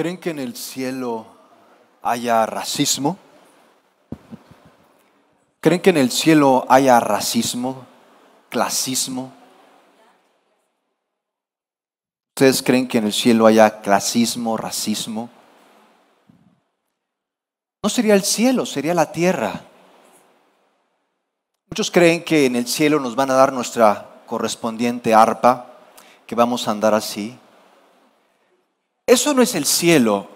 ¿Creen que en el cielo haya racismo? ¿Creen que en el cielo haya racismo, clasismo? ¿Ustedes creen que en el cielo haya clasismo, racismo? No sería el cielo, sería la tierra. Muchos creen que en el cielo nos van a dar nuestra correspondiente arpa, que vamos a andar así, eso no es el cielo.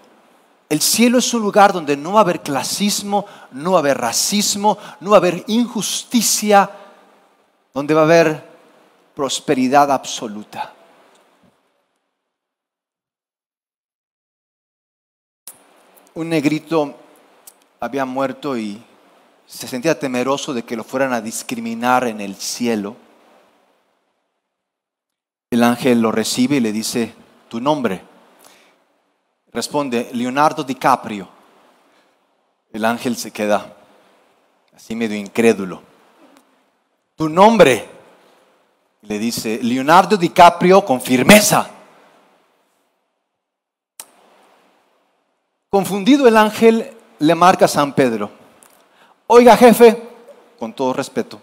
El cielo es un lugar donde no va a haber clasismo, no va a haber racismo, no va a haber injusticia, donde va a haber prosperidad absoluta. Un negrito había muerto y se sentía temeroso de que lo fueran a discriminar en el cielo. El ángel lo recibe y le dice, tu nombre Responde Leonardo DiCaprio. El ángel se queda así medio incrédulo. Tu nombre, le dice Leonardo DiCaprio con firmeza. Confundido el ángel le marca a San Pedro. Oiga jefe, con todo respeto,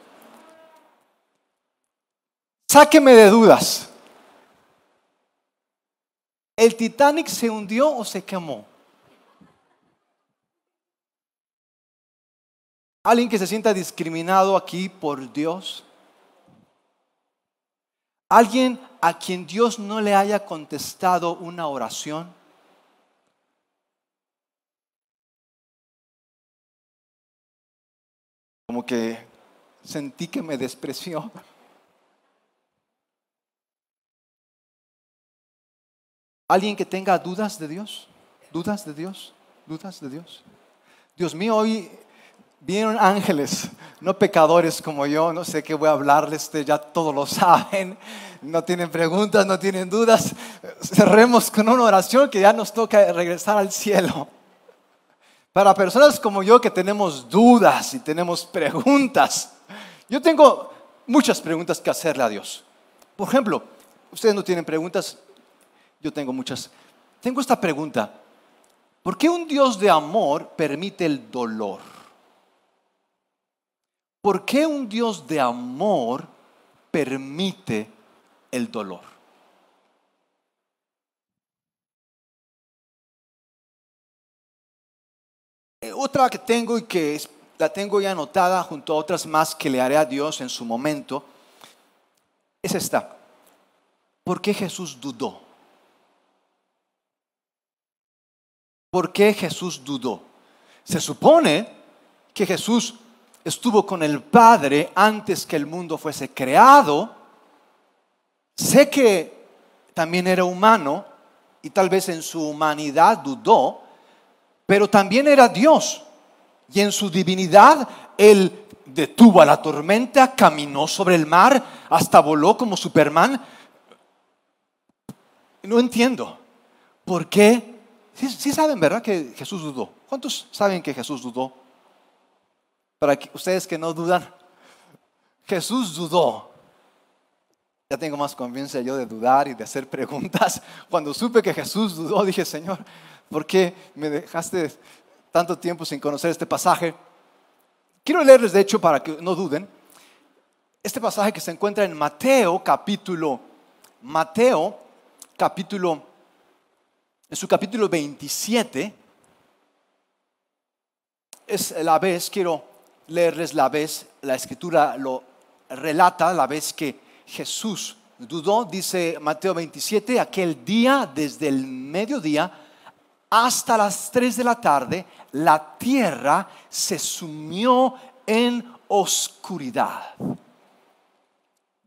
sáqueme de dudas. ¿El Titanic se hundió o se quemó? Alguien que se sienta discriminado aquí por Dios. Alguien a quien Dios no le haya contestado una oración. Como que sentí que me despreció. ¿Alguien que tenga dudas de Dios? ¿Dudas de Dios? ¿Dudas de Dios? Dios mío, hoy vieron ángeles, no pecadores como yo, no sé qué voy a hablarles, este, ya todos lo saben, no tienen preguntas, no tienen dudas. Cerremos con una oración que ya nos toca regresar al cielo. Para personas como yo que tenemos dudas y tenemos preguntas, yo tengo muchas preguntas que hacerle a Dios. Por ejemplo, ustedes no tienen preguntas, yo tengo muchas. Tengo esta pregunta. ¿Por qué un Dios de amor permite el dolor? ¿Por qué un Dios de amor permite el dolor? Eh, otra que tengo y que la tengo ya anotada junto a otras más que le haré a Dios en su momento es esta. ¿Por qué Jesús dudó? ¿Por qué Jesús dudó? Se supone que Jesús estuvo con el Padre antes que el mundo fuese creado. Sé que también era humano y tal vez en su humanidad dudó, pero también era Dios. Y en su divinidad Él detuvo a la tormenta, caminó sobre el mar, hasta voló como Superman. No entiendo por qué Sí, saben, ¿verdad? Que Jesús dudó. ¿Cuántos saben que Jesús dudó? Para ustedes que no dudan, Jesús dudó. Ya tengo más confianza yo de dudar y de hacer preguntas. Cuando supe que Jesús dudó, dije, Señor, ¿por qué me dejaste tanto tiempo sin conocer este pasaje? Quiero leerles, de hecho, para que no duden, este pasaje que se encuentra en Mateo capítulo, Mateo capítulo en su capítulo 27, es la vez, quiero leerles la vez, la escritura lo relata, la vez que Jesús dudó, dice Mateo 27, aquel día desde el mediodía hasta las 3 de la tarde, la tierra se sumió en oscuridad.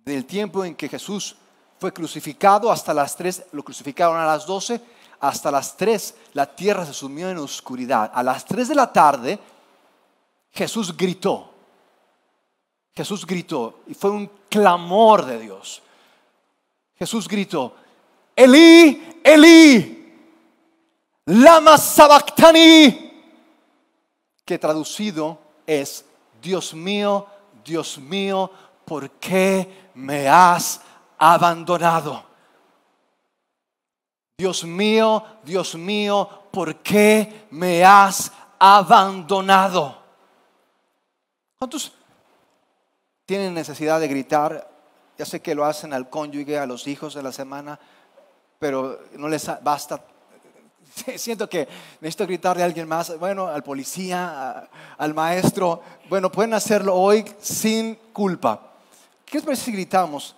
Del tiempo en que Jesús fue crucificado hasta las 3, lo crucificaron a las 12, hasta las 3 la tierra se sumió en oscuridad. A las 3 de la tarde Jesús gritó. Jesús gritó y fue un clamor de Dios. Jesús gritó, Elí, Elí, lama sabactani, que traducido es, Dios mío, Dios mío, ¿por qué me has abandonado? Dios mío, Dios mío, ¿por qué me has abandonado? ¿Cuántos tienen necesidad de gritar? Ya sé que lo hacen al cónyuge, a los hijos de la semana, pero no les basta. Siento que necesito gritarle a alguien más, bueno, al policía, al maestro. Bueno, pueden hacerlo hoy sin culpa. ¿Qué es parece si gritamos?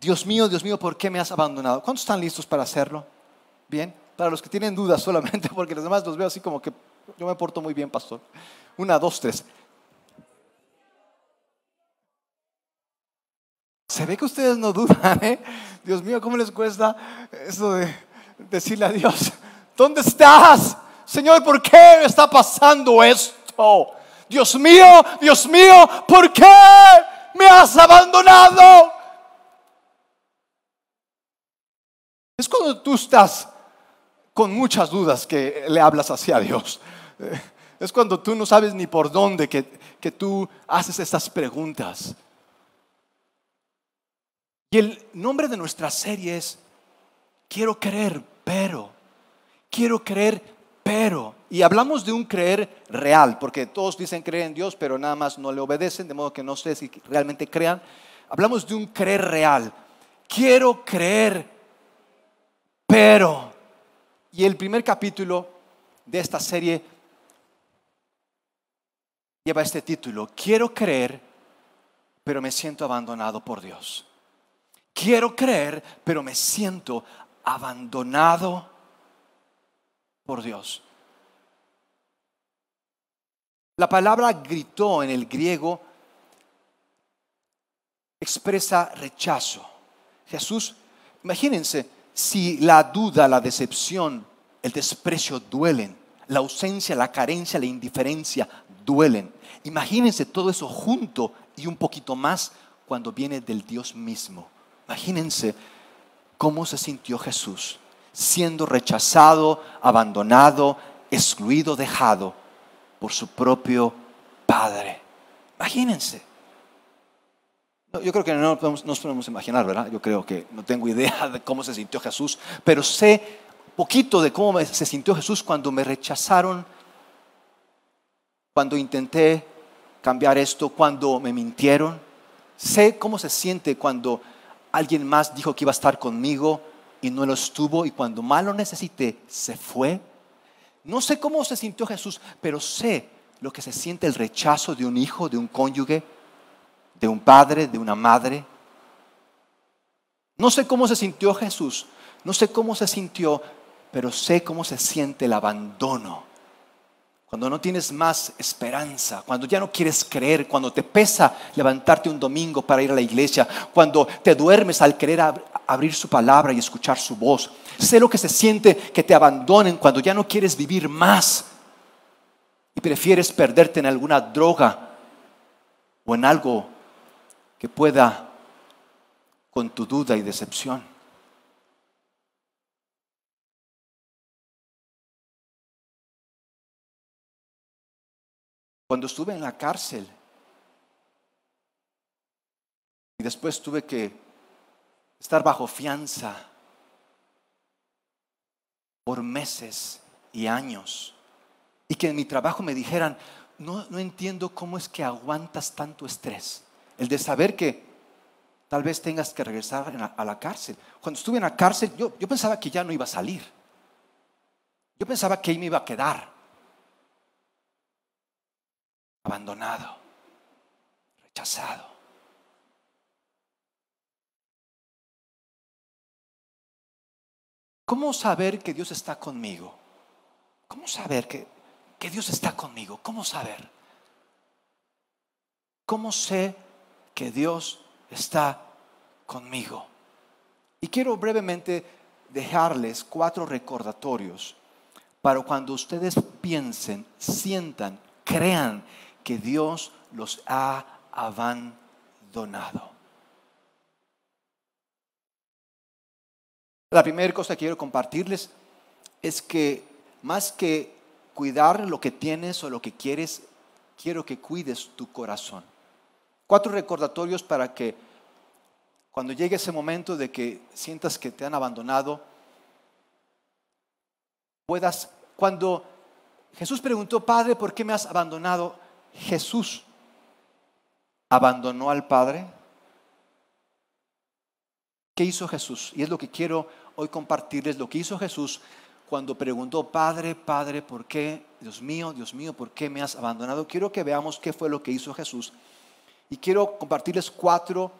Dios mío, Dios mío, ¿por qué me has abandonado? ¿Cuántos están listos para hacerlo? Bien, para los que tienen dudas solamente, porque los demás los veo así como que yo me porto muy bien, pastor. Una, dos, tres. Se ve que ustedes no dudan, ¿eh? Dios mío, ¿cómo les cuesta eso de decirle a Dios, ¿dónde estás? Señor, ¿por qué está pasando esto? Dios mío, Dios mío, ¿por qué me has abandonado? Es cuando tú estás con muchas dudas que le hablas hacia Dios. Eh, es cuando tú no sabes ni por dónde que, tú haces estas preguntas. Y el nombre de nuestra serie es Quiero creer, pero. Quiero creer, pero. Y hablamos de un creer real, porque todos dicen creer en Dios, pero nada más no le obedecen, de modo que no sé si realmente crean. Hablamos de un creer real. Quiero creer, pero. Y el primer capítulo de esta serie lleva este título, quiero creer, pero me siento abandonado por Dios. Quiero creer, pero me siento abandonado por Dios. La palabra gritó en el griego expresa rechazo. Jesús, imagínense, si la duda, la decepción, el desprecio duelen, la ausencia, la carencia, la indiferencia duelen. Imagínense todo eso junto y un poquito más cuando viene del Dios mismo. Imagínense cómo se sintió Jesús siendo rechazado, abandonado, excluido, dejado por su propio Padre. Imagínense. Yo creo que no nos podemos imaginar, ¿verdad? Yo creo que no tengo idea de cómo se sintió Jesús, pero sé poquito de cómo se sintió Jesús cuando me rechazaron, cuando intenté cambiar esto, cuando me mintieron. Sé cómo se siente cuando alguien más dijo que iba a estar conmigo y no lo estuvo y cuando más lo necesité se fue. No sé cómo se sintió Jesús, pero sé lo que se siente el rechazo de un hijo, de un cónyuge, de un padre, de una madre. No sé cómo se sintió Jesús, no sé cómo se sintió, pero sé cómo se siente el abandono. Cuando no tienes más esperanza, cuando ya no quieres creer, cuando te pesa levantarte un domingo para ir a la iglesia, cuando te duermes al querer abrir su palabra y escuchar su voz. Sé lo que se siente que te abandonen cuando ya no quieres vivir más y prefieres perderte en alguna droga o en algo que pueda con tu duda y decepción. Cuando estuve en la cárcel y después tuve que estar bajo fianza por meses y años y que en mi trabajo me dijeran, no, no entiendo cómo es que aguantas tanto estrés el de saber que tal vez tengas que regresar a la cárcel. Cuando estuve en la cárcel, yo, pensaba que ya no iba a salir. Yo pensaba que ahí me iba a quedar. Abandonado, rechazado. ¿Cómo saber que Dios está conmigo? ¿Cómo saber que, que Dios está conmigo? ¿Cómo saber? ¿Cómo sé que Dios está conmigo. Y quiero brevemente dejarles cuatro recordatorios para cuando ustedes piensen, sientan, crean que Dios los ha abandonado. La primera cosa que quiero compartirles es que más que cuidar lo que tienes o lo que quieres, quiero que cuides tu corazón. Cuatro recordatorios para que cuando llegue ese momento de que sientas que te han abandonado, puedas, cuando Jesús preguntó, Padre, ¿por qué me has abandonado? Jesús abandonó al Padre. ¿Qué hizo Jesús? Y es lo que quiero hoy compartirles, lo que hizo Jesús cuando preguntó, Padre, Padre, ¿por qué? Dios mío, Dios mío, ¿por qué me has abandonado? Quiero que veamos qué fue lo que hizo Jesús y quiero compartirles cuatro,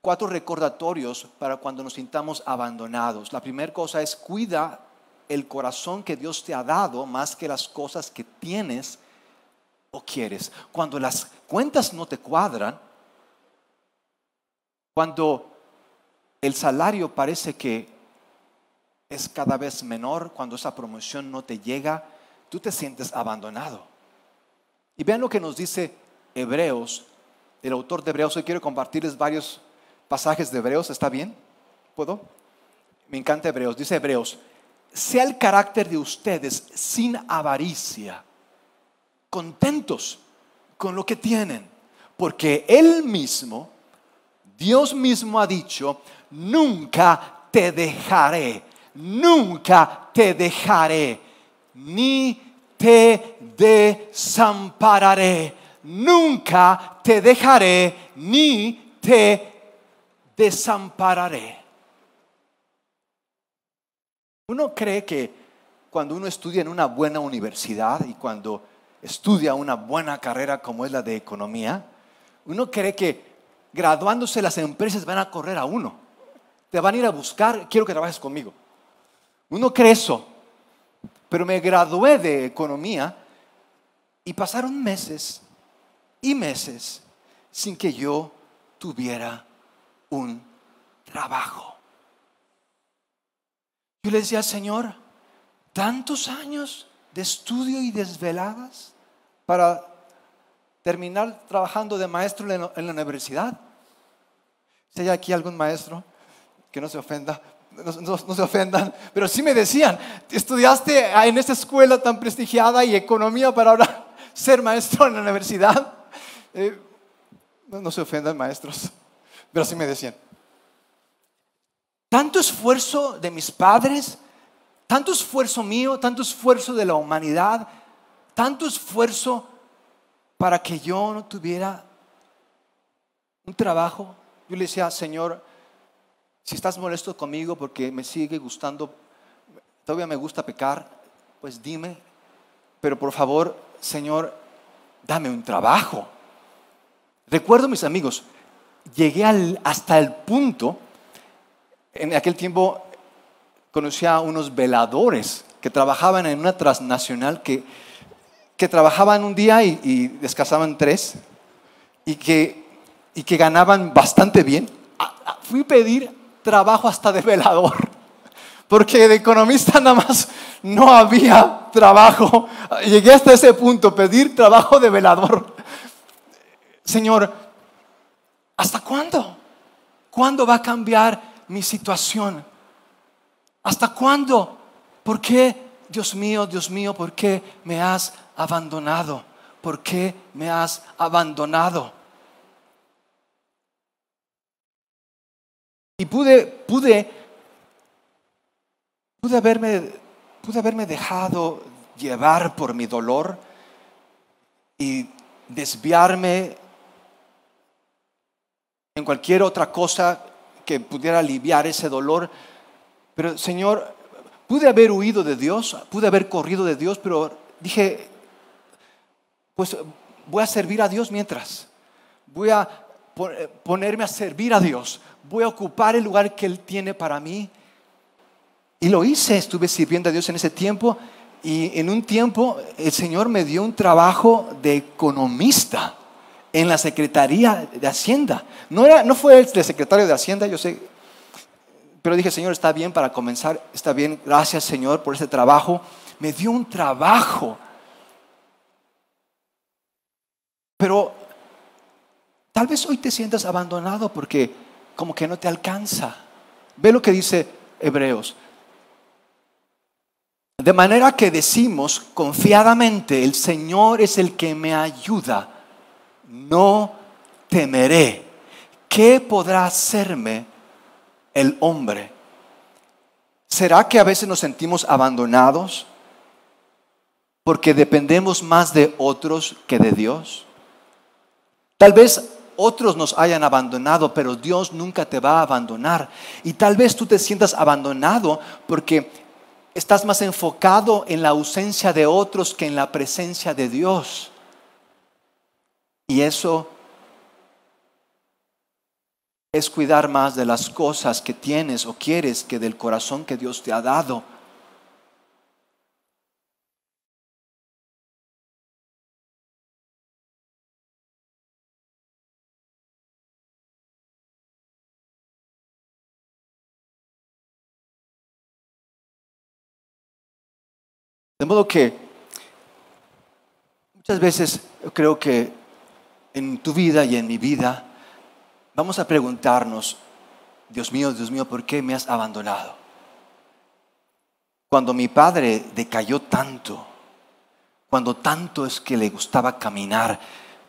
cuatro recordatorios para cuando nos sintamos abandonados. La primera cosa es cuida el corazón que Dios te ha dado más que las cosas que tienes o quieres. Cuando las cuentas no te cuadran, cuando el salario parece que es cada vez menor, cuando esa promoción no te llega, tú te sientes abandonado. Y vean lo que nos dice Hebreos el autor de Hebreos. Hoy quiero compartirles varios pasajes de Hebreos. ¿Está bien? ¿Puedo? Me encanta Hebreos. Dice Hebreos, sea el carácter de ustedes sin avaricia, contentos con lo que tienen, porque Él mismo, Dios mismo ha dicho, nunca te dejaré, nunca te dejaré, ni te desampararé nunca te dejaré ni te desampararé. Uno cree que cuando uno estudia en una buena universidad y cuando estudia una buena carrera como es la de economía, uno cree que graduándose las empresas van a correr a uno. Te van a ir a buscar, quiero que trabajes conmigo. Uno cree eso. Pero me gradué de economía y pasaron meses y meses sin que yo tuviera un trabajo. Yo le decía, Señor, tantos años de estudio y desveladas para terminar trabajando de maestro en la universidad. Si hay aquí algún maestro que no se ofenda, no, se ofendan, pero sí me decían, estudiaste en esta escuela tan prestigiada y economía para ahora ser maestro en la universidad. Eh, no, no se ofendan, maestros, pero así me decían. Tanto esfuerzo de mis padres, tanto esfuerzo mío, tanto esfuerzo de la humanidad, tanto esfuerzo para que yo no tuviera un trabajo. Yo le decía, Señor, si estás molesto conmigo porque me sigue gustando, todavía me gusta pecar, pues dime, pero por favor, Señor, dame un trabajo. Recuerdo, mis amigos, llegué hasta el punto, en aquel tiempo conocí a unos veladores que trabajaban en una transnacional que, que trabajaban un día y, y descansaban tres y que, y que ganaban bastante bien. Fui a pedir trabajo hasta de velador, porque de economista nada más no había trabajo. Llegué hasta ese punto, pedir trabajo de velador. Señor, ¿hasta cuándo? ¿Cuándo va a cambiar mi situación? ¿Hasta cuándo? ¿Por qué, Dios mío, Dios mío, por qué me has abandonado? ¿Por qué me has abandonado? Y pude, pude, pude haberme, pude haberme dejado llevar por mi dolor y desviarme en cualquier otra cosa que pudiera aliviar ese dolor. Pero Señor, pude haber huido de Dios, pude haber corrido de Dios, pero dije, pues voy a servir a Dios mientras. Voy a eh, ponerme a servir a Dios. Voy a ocupar el lugar que Él tiene para mí. Y lo hice, estuve sirviendo a Dios en ese tiempo. Y en un tiempo el Señor me dio un trabajo de economista en la Secretaría de Hacienda. No, era, no fue el secretario de Hacienda, yo sé, pero dije, Señor, está bien para comenzar, está bien, gracias Señor por ese trabajo. Me dio un trabajo. Pero tal vez hoy te sientas abandonado porque como que no te alcanza. Ve lo que dice Hebreos. De manera que decimos confiadamente, el Señor es el que me ayuda no temeré. ¿Qué podrá hacerme el hombre? ¿Será que a veces nos sentimos abandonados porque dependemos más de otros que de Dios? Tal vez otros nos hayan abandonado, pero Dios nunca te va a abandonar. Y tal vez tú te sientas abandonado porque estás más enfocado en la ausencia de otros que en la presencia de Dios. Y eso es cuidar más de las cosas que tienes o quieres que del corazón que Dios te ha dado. De modo que muchas veces creo que en tu vida y en mi vida, vamos a preguntarnos, Dios mío, Dios mío, ¿por qué me has abandonado? Cuando mi padre decayó tanto, cuando tanto es que le gustaba caminar,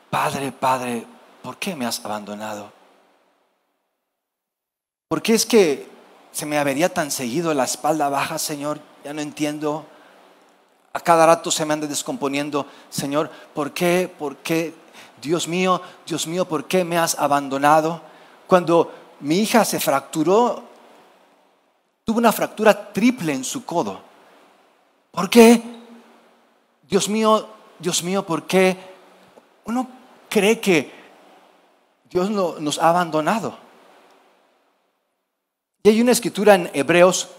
Padre, Padre, ¿por qué me has abandonado? ¿Por qué es que se me avería tan seguido la espalda baja, Señor? Ya no entiendo. A cada rato se me anda descomponiendo, Señor, ¿por qué, por qué Dios mío, Dios mío, ¿por qué me has abandonado? Cuando mi hija se fracturó, tuvo una fractura triple en su codo. ¿Por qué? Dios mío, Dios mío, ¿por qué uno cree que Dios nos ha abandonado? Y hay una escritura en Hebreos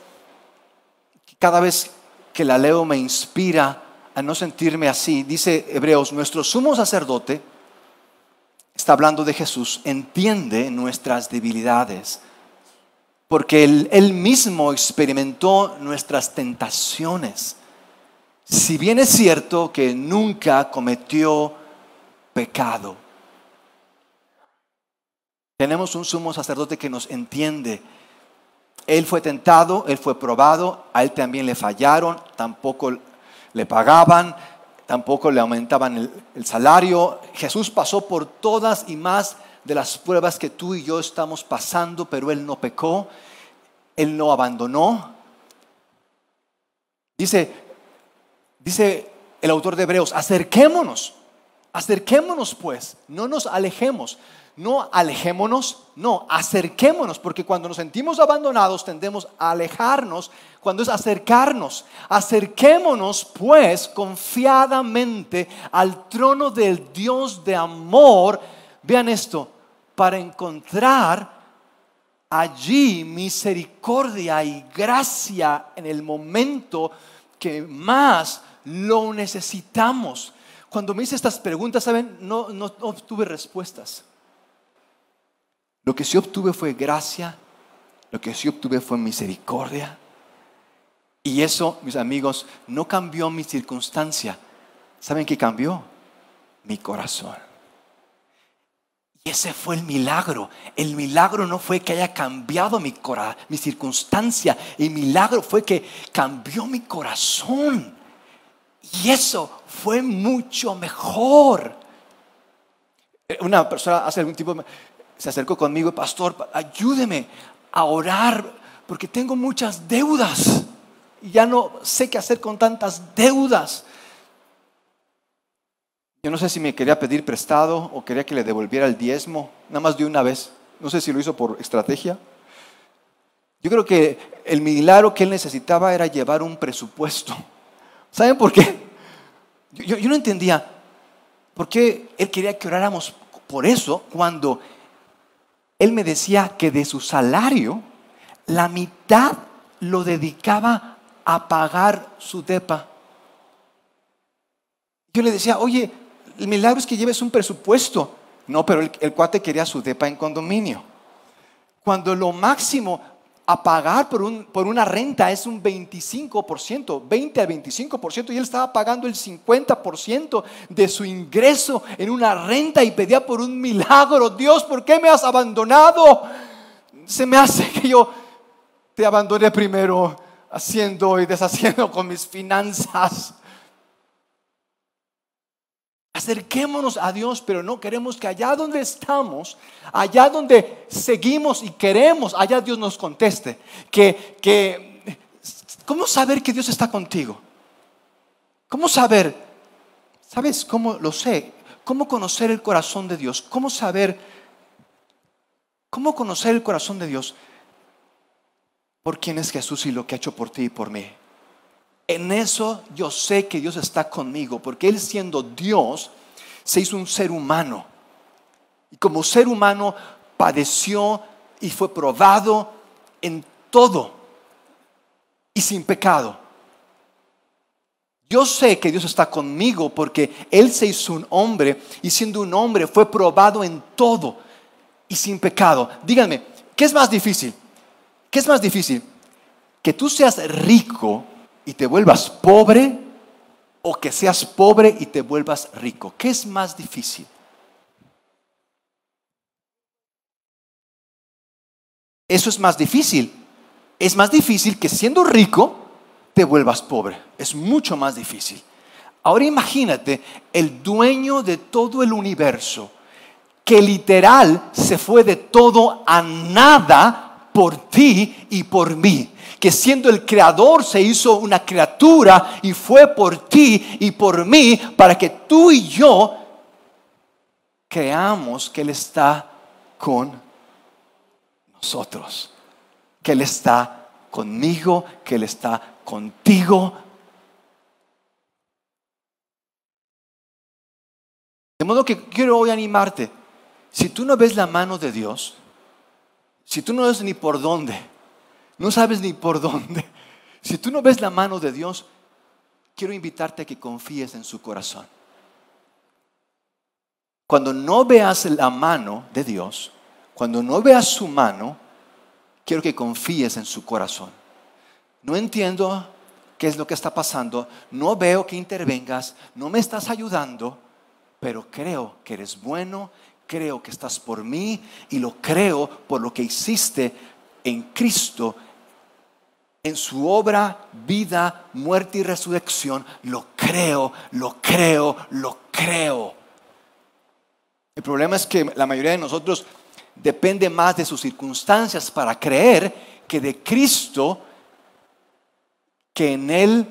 que cada vez que la leo me inspira a no sentirme así. Dice Hebreos, nuestro sumo sacerdote, está hablando de Jesús, entiende nuestras debilidades, porque él, mismo experimentó nuestras tentaciones. Si bien es cierto que nunca cometió pecado, tenemos un sumo sacerdote que nos entiende. Él fue tentado, él fue probado, a él también le fallaron, tampoco le pagaban, tampoco le aumentaban el, salario. Jesús pasó por todas y más de las pruebas que tú y yo estamos pasando, pero Él no pecó, Él no abandonó. Dice, dice el autor de Hebreos, acerquémonos Acerquémonos pues, no nos alejemos. No alejémonos, no, acerquémonos, porque cuando nos sentimos abandonados tendemos a alejarnos, cuando es acercarnos. Acerquémonos pues confiadamente al trono del Dios de amor. Vean esto, para encontrar allí misericordia y gracia en el momento que más lo necesitamos. Cuando me hice estas preguntas, ¿saben? No, obtuve respuestas. Lo que sí obtuve fue gracia, lo que sí obtuve fue misericordia. Y eso, mis amigos, no cambió mi circunstancia. ¿Saben qué cambió? Mi corazón. Y ese fue el milagro. El milagro no fue que haya cambiado mi, mi circunstancia. El milagro fue que cambió mi corazón. Y eso fue mucho mejor. Eh, una persona hace algún tipo se acercó conmigo, pastor, ayúdeme a orar porque tengo muchas deudas. Y ya no sé qué hacer con tantas deudas. Yo no sé si me quería pedir prestado o quería que le devolviera el diezmo, nada más de una vez. No sé si lo hizo por estrategia. Yo creo que el milagro que él necesitaba era llevar un presupuesto ¿Saben por qué? Yo, no entendía por qué Él quería que oráramos por eso cuando Él me decía que de su salario la mitad lo dedicaba a pagar su depa. Yo le decía, oye, el milagro es que lleves un presupuesto. No, pero el, el cuate quería su depa en condominio. Cuando lo máximo a pagar por, un, por una renta es un 25%, 20 a 25%, y él estaba pagando el 50% de su ingreso en una renta y pedía por un milagro, Dios, ¿por qué me has abandonado? Se me hace que yo te abandoné primero haciendo y deshaciendo con mis finanzas acerquémonos a Dios, pero no queremos que allá donde estamos, allá donde seguimos y queremos, allá Dios nos conteste. Que, ¿Cómo saber que Dios está contigo? ¿Cómo saber? ¿Sabes cómo lo sé? ¿Cómo conocer el corazón de Dios? ¿Cómo saber? ¿Cómo conocer el corazón de Dios? Por quién es Jesús y lo que ha hecho por ti y por mí. En eso yo sé que Dios está conmigo, porque Él siendo Dios, se hizo un ser humano. Y como ser humano padeció y fue probado en todo y sin pecado. Yo sé que Dios está conmigo porque Él se hizo un hombre y siendo un hombre fue probado en todo y sin pecado. Díganme, ¿qué es más difícil? ¿Qué es más difícil? ¿Que tú seas rico y te vuelvas pobre o que seas pobre y te vuelvas rico? ¿Qué es más difícil? Eso es más difícil. Es más difícil que siendo rico te vuelvas pobre. Es mucho más difícil. Ahora imagínate el dueño de todo el universo que literal se fue de todo a nada por ti y por mí que siendo el creador se hizo una criatura y fue por ti y por mí para que tú y yo creamos que Él está con nosotros, que Él está conmigo, que Él está contigo. De modo que quiero hoy animarte, si tú no ves la mano de Dios, si tú no ves ni por dónde, no sabes ni por dónde. Si tú no ves la mano de Dios, quiero invitarte a que confíes en su corazón. Cuando no veas la mano de Dios, cuando no veas su mano, quiero que confíes en su corazón. No entiendo qué es lo que está pasando, no veo que intervengas, no me estás ayudando, pero creo que eres bueno, creo que estás por mí y lo creo por lo que hiciste en Cristo en su obra, vida, muerte y resurrección, lo creo, lo creo, lo creo. El problema es que la mayoría de nosotros depende más de sus circunstancias para creer que de Cristo, que en Él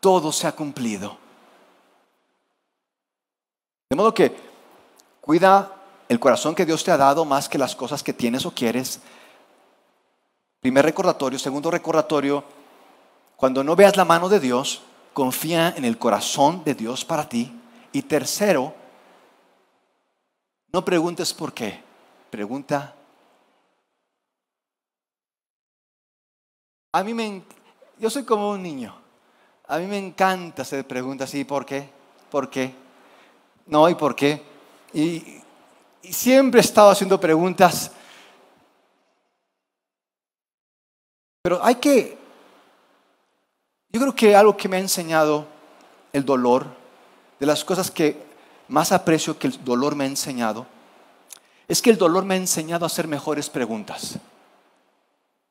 todo se ha cumplido. De modo que cuida el corazón que Dios te ha dado más que las cosas que tienes o quieres, Primer recordatorio, segundo recordatorio, cuando no veas la mano de Dios, confía en el corazón de Dios para ti. Y tercero, no preguntes por qué, pregunta. A mí me, yo soy como un niño. A mí me encanta hacer preguntas y por qué, por qué, no y por qué. y siempre he estado haciendo preguntas Pero hay que, yo creo que algo que me ha enseñado el dolor, de las cosas que más aprecio que el dolor me ha enseñado, es que el dolor me ha enseñado a hacer mejores preguntas.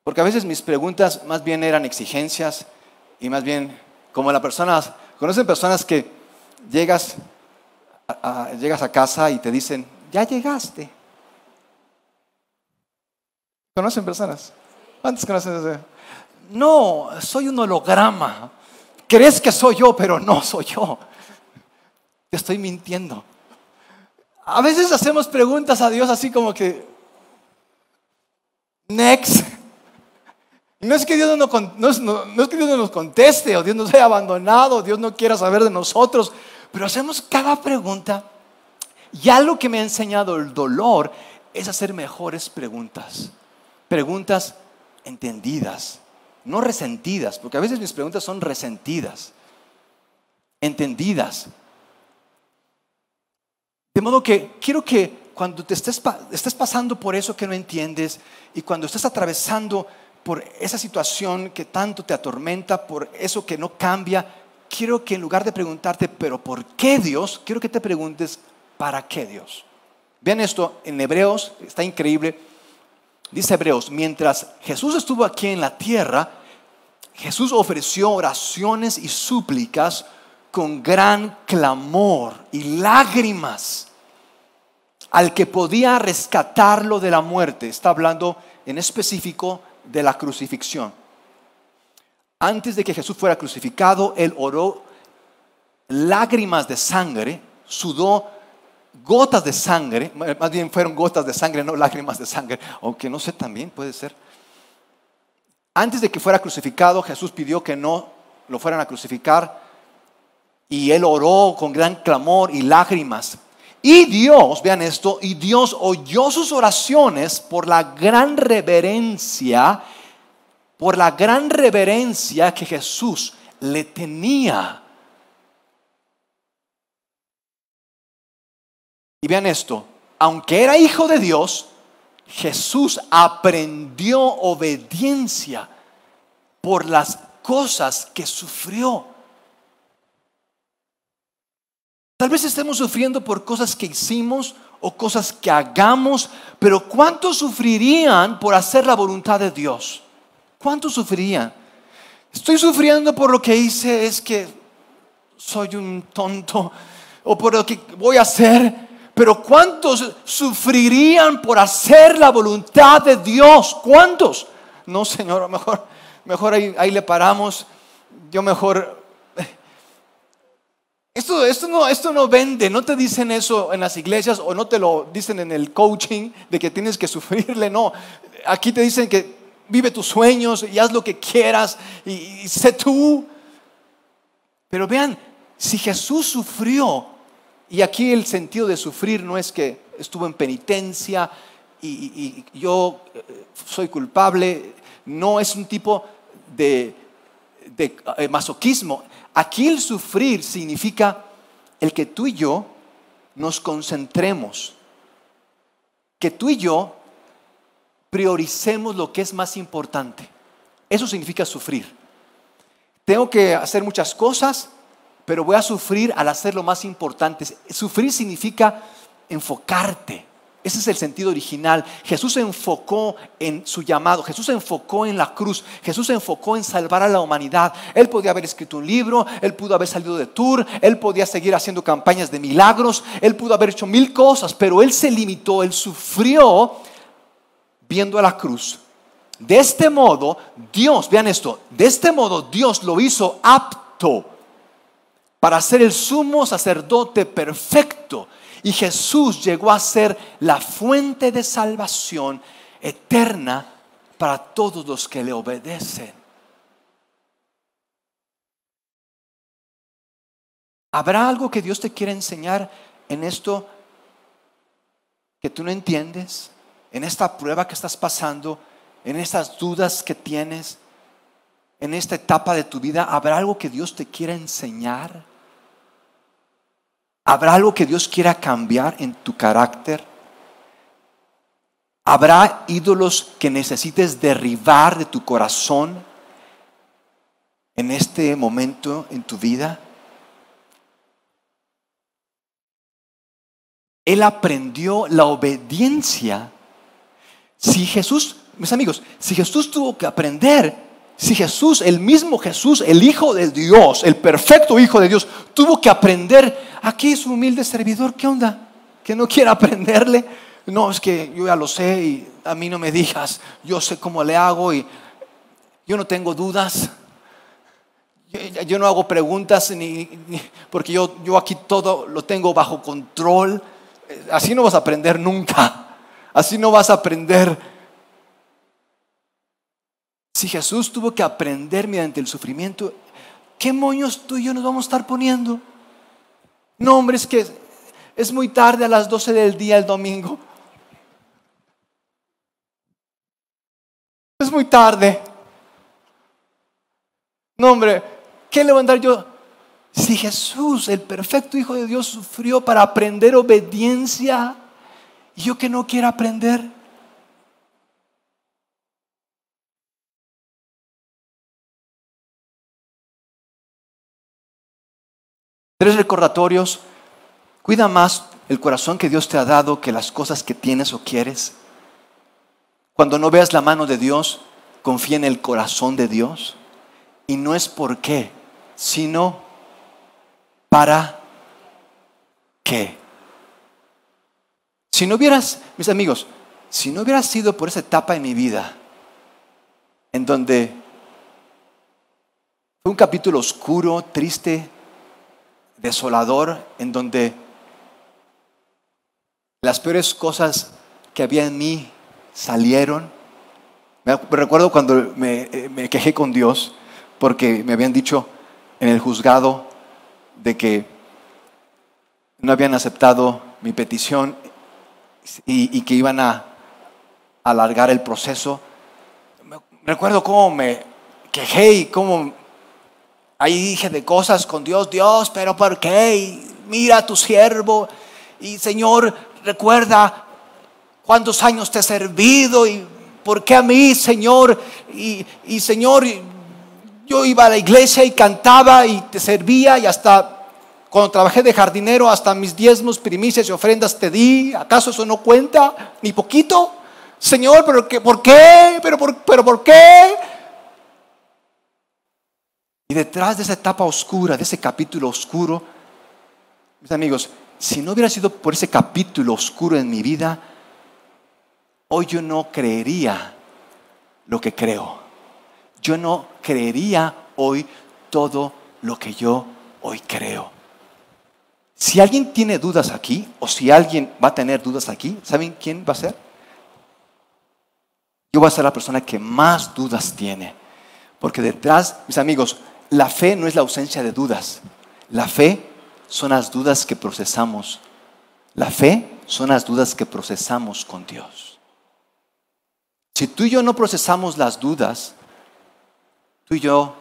Porque a veces mis preguntas más bien eran exigencias y más bien como la personas conocen personas que llegas a, llegas a casa y te dicen, ya llegaste. ¿Conocen personas? gracias? No, soy un holograma. Crees que soy yo, pero no soy yo. Te estoy mintiendo. A veces hacemos preguntas a Dios así como que, next. No es que Dios no, nos conteste o Dios nos haya abandonado, o Dios no quiera saber de nosotros, pero hacemos cada pregunta. Y algo que me ha enseñado el dolor es hacer mejores preguntas. Preguntas entendidas, no resentidas, porque a veces mis preguntas son resentidas, entendidas. De modo que quiero que cuando te estés, pasando por eso que no entiendes y cuando estés atravesando por esa situación que tanto te atormenta, por eso que no cambia, quiero que en lugar de preguntarte, pero ¿por qué Dios? Quiero que te preguntes, ¿para qué Dios? Vean esto en Hebreos, está increíble. Dice Hebreos, mientras Jesús estuvo aquí en la tierra, Jesús ofreció oraciones y súplicas con gran clamor y lágrimas al que podía rescatarlo de la muerte. Está hablando en específico de la crucifixión. Antes de que Jesús fuera crucificado, él oró lágrimas de sangre, sudó gotas de sangre, más bien fueron gotas de sangre, no lágrimas de sangre, aunque no sé también, puede ser. Antes de que fuera crucificado, Jesús pidió que no lo fueran a crucificar y él oró con gran clamor y lágrimas. Y Dios, vean esto, y Dios oyó sus oraciones por la gran reverencia, por la gran reverencia que Jesús le tenía Y vean esto, aunque era hijo de Dios, Jesús aprendió obediencia por las cosas que sufrió. Tal vez estemos sufriendo por cosas que hicimos o cosas que hagamos, pero ¿cuántos sufrirían por hacer la voluntad de Dios? ¿Cuántos sufrirían? Estoy sufriendo por lo que hice, es que soy un tonto, o por lo que voy a hacer, pero ¿cuántos sufrirían por hacer la voluntad de Dios? ¿Cuántos? No, Señor, mejor, mejor ahí, le paramos. Yo mejor... Eh, esto, esto, no, esto no vende, no te dicen eso en las iglesias o no te lo dicen en el coaching de que tienes que sufrirle, no. Aquí te dicen que vive tus sueños y haz lo que quieras y sé tú. Pero vean, si Jesús sufrió y aquí el sentido de sufrir no es que estuvo en penitencia y, yo eh, soy culpable, no es un tipo de, eh, masoquismo. Aquí el sufrir significa el que tú y yo nos concentremos, que tú y yo prioricemos lo que es más importante. Eso significa sufrir. Tengo que hacer muchas cosas, pero voy a sufrir al hacer lo más importante. Sufrir significa enfocarte. Ese es el sentido original. Jesús se enfocó en su llamado, Jesús se enfocó en la cruz, Jesús se enfocó en salvar a la humanidad. Él podía haber escrito un libro, él pudo haber salido de tour, él podía seguir haciendo campañas de milagros, él pudo haber hecho mil cosas, pero él se limitó, él sufrió viendo a la cruz. De este modo, Dios, vean esto, de este modo Dios lo hizo apto para ser el sumo sacerdote perfecto. Y Jesús llegó a ser la fuente de salvación eterna para todos los que le obedecen. ¿Habrá algo que Dios te quiere enseñar en esto que tú no entiendes? En esta prueba que estás pasando, en estas dudas que tienes, en esta etapa de tu vida, ¿habrá algo que Dios te quiera enseñar? ¿Habrá algo que Dios quiera cambiar en tu carácter? ¿Habrá ídolos que necesites derribar de tu corazón en este momento en tu vida? Él aprendió la obediencia. Si Jesús, mis amigos, si Jesús tuvo que aprender si Jesús, el mismo Jesús, el Hijo de Dios, el perfecto Hijo de Dios, tuvo que aprender, aquí es un humilde servidor, ¿qué onda? ¿Que no quiere aprenderle? No, es que yo ya lo sé y a mí no me digas, yo sé cómo le hago y yo no tengo dudas. Yo, no hago preguntas ni, porque yo, yo aquí todo lo tengo bajo control. Eh, así no vas a aprender nunca. Así no vas a aprender si Jesús tuvo que aprender mediante el sufrimiento, ¿qué moños tú y yo nos vamos a estar poniendo? No, hombre, es que es muy tarde a las 12 del día el domingo. Es muy tarde. No, hombre, ¿qué le voy a dar yo? Si Jesús, el perfecto Hijo de Dios, sufrió para aprender obediencia, ¿y yo que no quiero aprender? Tres recordatorios. Cuida más el corazón que Dios te ha dado que las cosas que tienes o quieres. Cuando no veas la mano de Dios, confía en el corazón de Dios. Y no es por qué, sino para qué. Si no hubieras, mis amigos, si no hubiera sido por esa etapa en mi vida, en donde fue un capítulo oscuro, triste, desolador en donde las peores cosas que había en mí salieron. Me recuerdo cuando eh, me, quejé con Dios porque me habían dicho en el juzgado de que no habían aceptado mi petición y, que iban a alargar el proceso. Recuerdo cómo me quejé y cómo Ahí dije de cosas con Dios, Dios, pero ¿por qué? mira a tu siervo. Y Señor, recuerda cuántos años te he servido y por qué a mí, Señor. Y, Señor, yo iba a la iglesia y cantaba y te servía y hasta cuando trabajé de jardinero hasta mis diezmos, primicias y ofrendas te di. ¿Acaso eso no cuenta? Ni poquito. Señor, pero qué, ¿por qué? ¿Pero por, pero por qué? Y detrás de esa etapa oscura, de ese capítulo oscuro, mis amigos, si no hubiera sido por ese capítulo oscuro en mi vida, hoy yo no creería lo que creo. Yo no creería hoy todo lo que yo hoy creo. Si alguien tiene dudas aquí, o si alguien va a tener dudas aquí, ¿saben quién va a ser? Yo voy a ser la persona que más dudas tiene. Porque detrás, mis amigos, la fe no es la ausencia de dudas. La fe son las dudas que procesamos. La fe son las dudas que procesamos con Dios. Si tú y yo no procesamos las dudas, tú y yo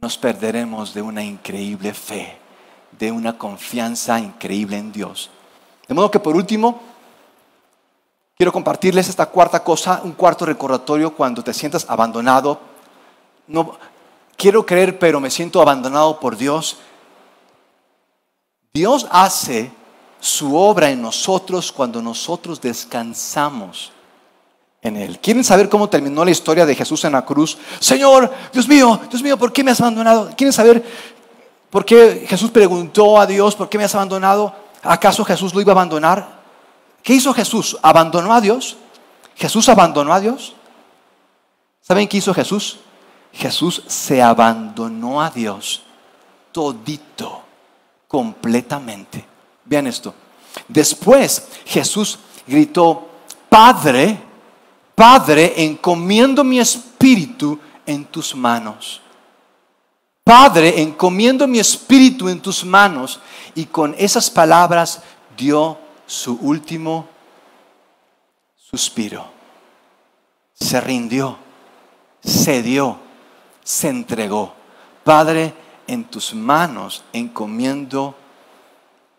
nos perderemos de una increíble fe, de una confianza increíble en Dios. De modo que por último, quiero compartirles esta cuarta cosa, un cuarto recordatorio cuando te sientas abandonado, no quiero creer, pero me siento abandonado por Dios. Dios hace su obra en nosotros cuando nosotros descansamos en Él. ¿Quieren saber cómo terminó la historia de Jesús en la cruz? Señor, Dios mío, Dios mío, ¿por qué me has abandonado? ¿Quieren saber por qué Jesús preguntó a Dios, ¿por qué me has abandonado? ¿Acaso Jesús lo iba a abandonar? ¿Qué hizo Jesús? ¿Abandonó a Dios? ¿Jesús abandonó a Dios? ¿Saben qué hizo Jesús? Jesús se abandonó a Dios todito, completamente. Vean esto. Después Jesús gritó, Padre, Padre, encomiendo mi espíritu en tus manos. Padre, encomiendo mi espíritu en tus manos. Y con esas palabras dio su último suspiro. Se rindió, cedió se entregó. Padre, en tus manos encomiendo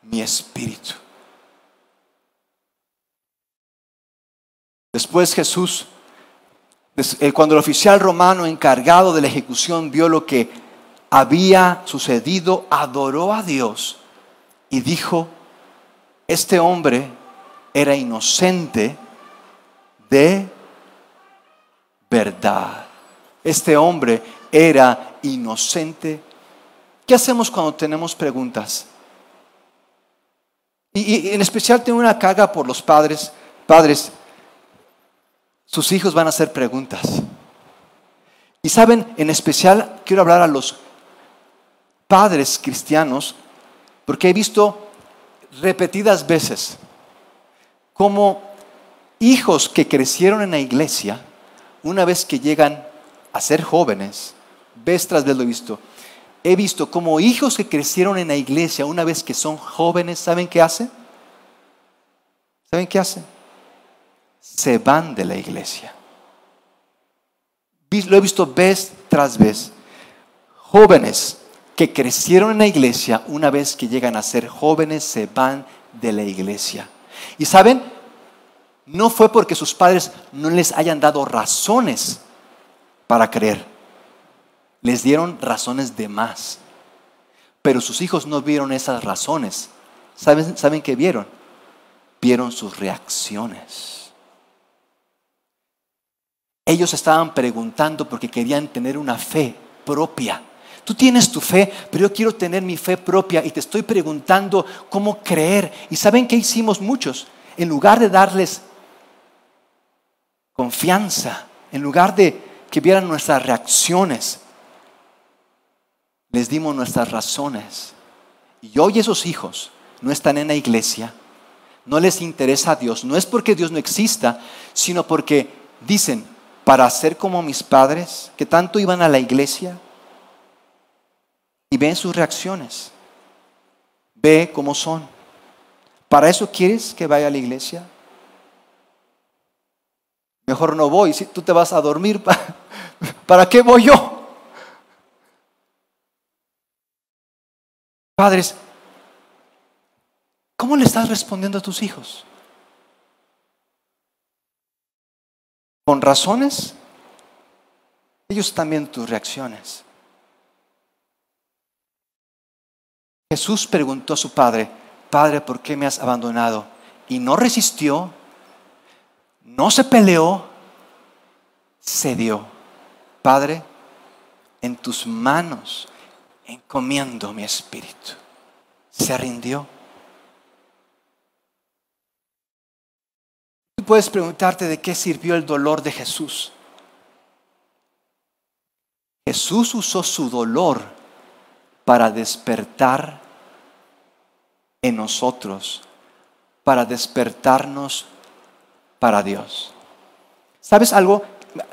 mi espíritu. Después Jesús, eh, cuando el oficial romano encargado de la ejecución vio lo que había sucedido, adoró a Dios y dijo, este hombre era inocente de verdad. Este hombre era inocente. ¿Qué hacemos cuando tenemos preguntas? Y, en especial tengo una carga por los padres. Padres, sus hijos van a hacer preguntas. Y saben, en especial quiero hablar a los padres cristianos, porque he visto repetidas veces cómo hijos que crecieron en la iglesia, una vez que llegan a ser jóvenes, vez tras vez lo he visto, he visto como hijos que crecieron en la iglesia, una vez que son jóvenes, ¿saben qué hacen? ¿Saben qué hacen? Se van de la iglesia. Lo he visto vez tras vez. Jóvenes que crecieron en la iglesia, una vez que llegan a ser jóvenes, se van de la iglesia. Y saben, no fue porque sus padres no les hayan dado razones para creer. Les dieron razones de más. Pero sus hijos no vieron esas razones. ¿Saben, qué vieron? Vieron sus reacciones. Ellos estaban preguntando porque querían tener una fe propia. Tú tienes tu fe, pero yo quiero tener mi fe propia y te estoy preguntando cómo creer. ¿Y saben qué hicimos muchos? En lugar de darles confianza, en lugar de que vieran nuestras reacciones. Les dimos nuestras razones. Y hoy esos hijos no están en la iglesia, no les interesa a Dios. No es porque Dios no exista, sino porque dicen, para ser como mis padres, que tanto iban a la iglesia, y ven sus reacciones, ve cómo son. ¿Para eso quieres que vaya a la iglesia? Mejor no voy, si tú te vas a dormir, ¿para qué voy yo? Padres, ¿cómo le estás respondiendo a tus hijos? ¿Con razones? Ellos también tus reacciones. Jesús preguntó a su padre, Padre, ¿por qué me has abandonado? Y no resistió no se peleó, se dio. Padre, en tus manos encomiendo mi espíritu. Se rindió. Tú puedes preguntarte de qué sirvió el dolor de Jesús. Jesús usó su dolor para despertar en nosotros, para despertarnos para Dios. ¿Sabes algo?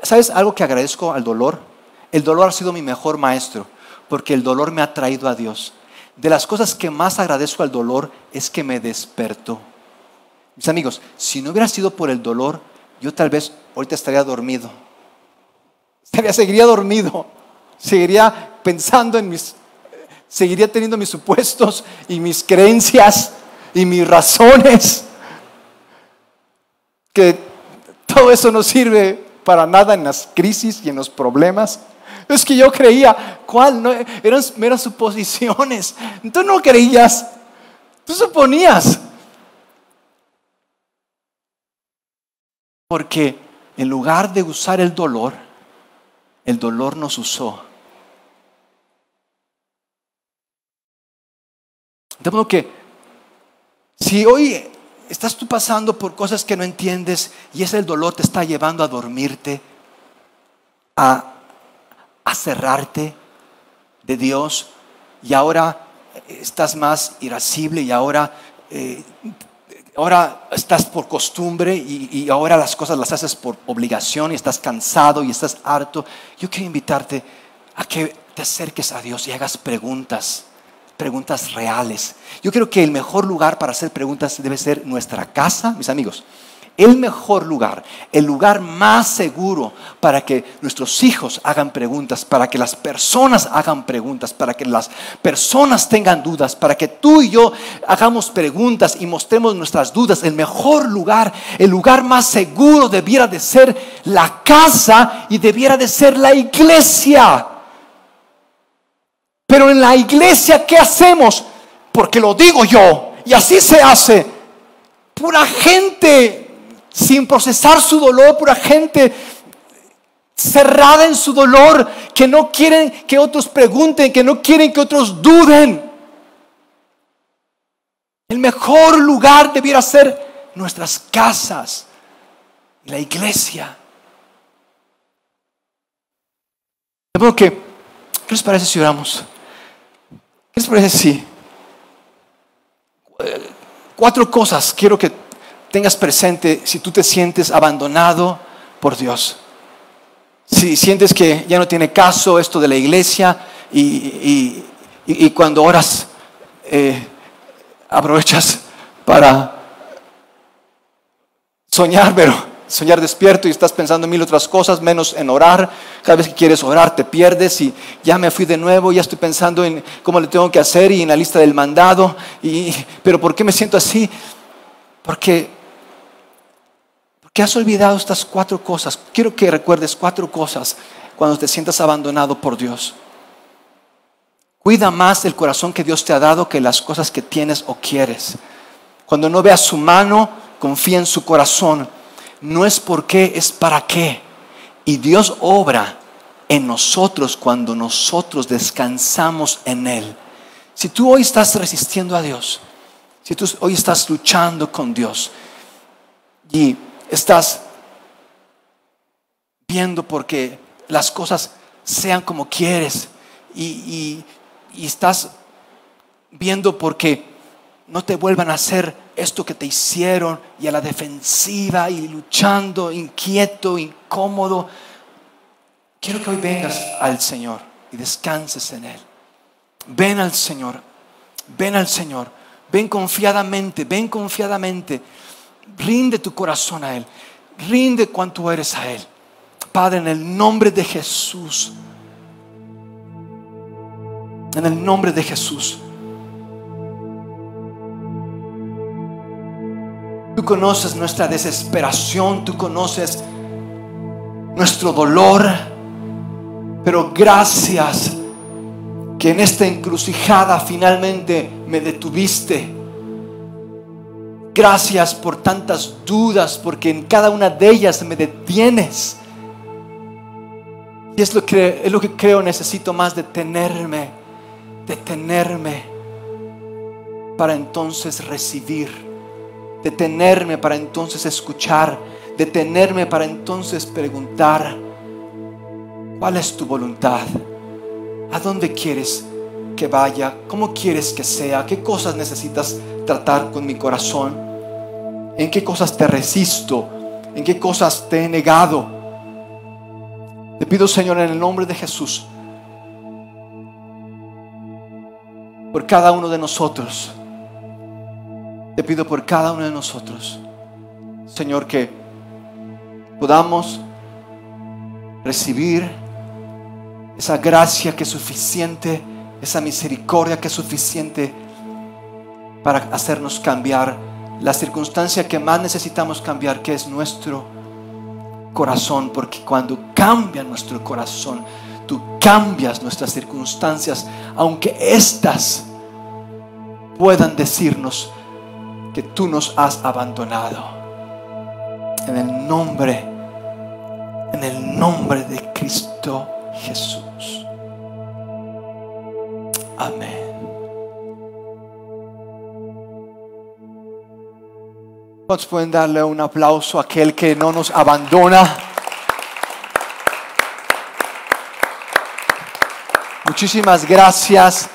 ¿Sabes algo que agradezco al dolor? El dolor ha sido mi mejor maestro, porque el dolor me ha traído a Dios. De las cosas que más agradezco al dolor es que me despertó. Mis amigos, si no hubiera sido por el dolor, yo tal vez ahorita estaría dormido. Estaría, seguiría dormido. Seguiría pensando en mis... Seguiría teniendo mis supuestos y mis creencias y mis razones que todo eso no sirve para nada en las crisis y en los problemas. Es que yo creía, ¿cuál? eran meras suposiciones. Tú no creías, tú suponías. Porque en lugar de usar el dolor, el dolor nos usó. De modo que, si hoy estás tú pasando por cosas que no entiendes y ese dolor te está llevando a dormirte, a, cerrarte de Dios y ahora eh, estás más irascible y ahora, eh, ahora estás por costumbre y, y, ahora las cosas las haces por obligación y estás cansado y estás harto. Yo quiero invitarte a que te acerques a Dios y hagas preguntas preguntas reales. Yo creo que el mejor lugar para hacer preguntas debe ser nuestra casa, mis amigos. El mejor lugar, el lugar más seguro para que nuestros hijos hagan preguntas, para que las personas hagan preguntas, para que las personas tengan dudas, para que tú y yo hagamos preguntas y mostremos nuestras dudas. El mejor lugar, el lugar más seguro debiera de ser la casa y debiera de ser la iglesia. Pero en la iglesia, ¿qué hacemos? Porque lo digo yo. Y así se hace. Pura gente sin procesar su dolor, pura gente cerrada en su dolor, que no quieren que otros pregunten, que no quieren que otros duden. El mejor lugar debiera ser nuestras casas, la iglesia. ¿qué les parece si oramos? ¿Qué les parece sí. Eh, cuatro cosas quiero que tengas presente si tú te sientes abandonado por Dios? Si sientes que ya no tiene caso esto de la iglesia y, cuando oras eh, aprovechas para soñar, pero soñar despierto y estás pensando en mil otras cosas, menos en orar. Cada vez que quieres orar te pierdes y ya me fui de nuevo, ya estoy pensando en cómo le tengo que hacer y en la lista del mandado. pero ¿por qué me siento así? Porque, porque has olvidado estas cuatro cosas. Quiero que recuerdes cuatro cosas cuando te sientas abandonado por Dios. Cuida más el corazón que Dios te ha dado que las cosas que tienes o quieres. Cuando no veas su mano, confía en su corazón no es por qué, es para qué. Y Dios obra en nosotros cuando nosotros descansamos en Él. Si tú hoy estás resistiendo a Dios, si tú hoy estás luchando con Dios y estás viendo porque las cosas sean como quieres y, estás viendo porque no te vuelvan a hacer esto que te hicieron y a la defensiva y luchando, inquieto, incómodo. Quiero que hoy vengas al Señor y descanses en Él. Ven al Señor, ven al Señor, ven confiadamente, ven confiadamente. Rinde tu corazón a Él, rinde cuanto eres a Él. Padre, en el nombre de Jesús, en el nombre de Jesús. Tú conoces nuestra desesperación, tú conoces nuestro dolor, pero gracias que en esta encrucijada finalmente me detuviste. Gracias por tantas dudas, porque en cada una de ellas me detienes. Y es lo que, es lo que creo necesito más, detenerme, detenerme, para entonces recibir detenerme para entonces escuchar, detenerme para entonces preguntar, ¿cuál es tu voluntad? ¿A dónde quieres que vaya? ¿Cómo quieres que sea? ¿Qué cosas necesitas tratar con mi corazón? ¿En qué cosas te resisto? ¿En qué cosas te he negado? Te pido, Señor, en el nombre de Jesús, por cada uno de nosotros, te pido por cada uno de nosotros, Señor, que podamos recibir esa gracia que es suficiente, esa misericordia que es suficiente para hacernos cambiar la circunstancia que más necesitamos cambiar, que es nuestro corazón, porque cuando cambia nuestro corazón, tú cambias nuestras circunstancias, aunque éstas puedan decirnos, que tú nos has abandonado. En el nombre, en el nombre de Cristo Jesús. Amén. ¿Cuántos pueden darle un aplauso a aquel que no nos abandona? Muchísimas gracias.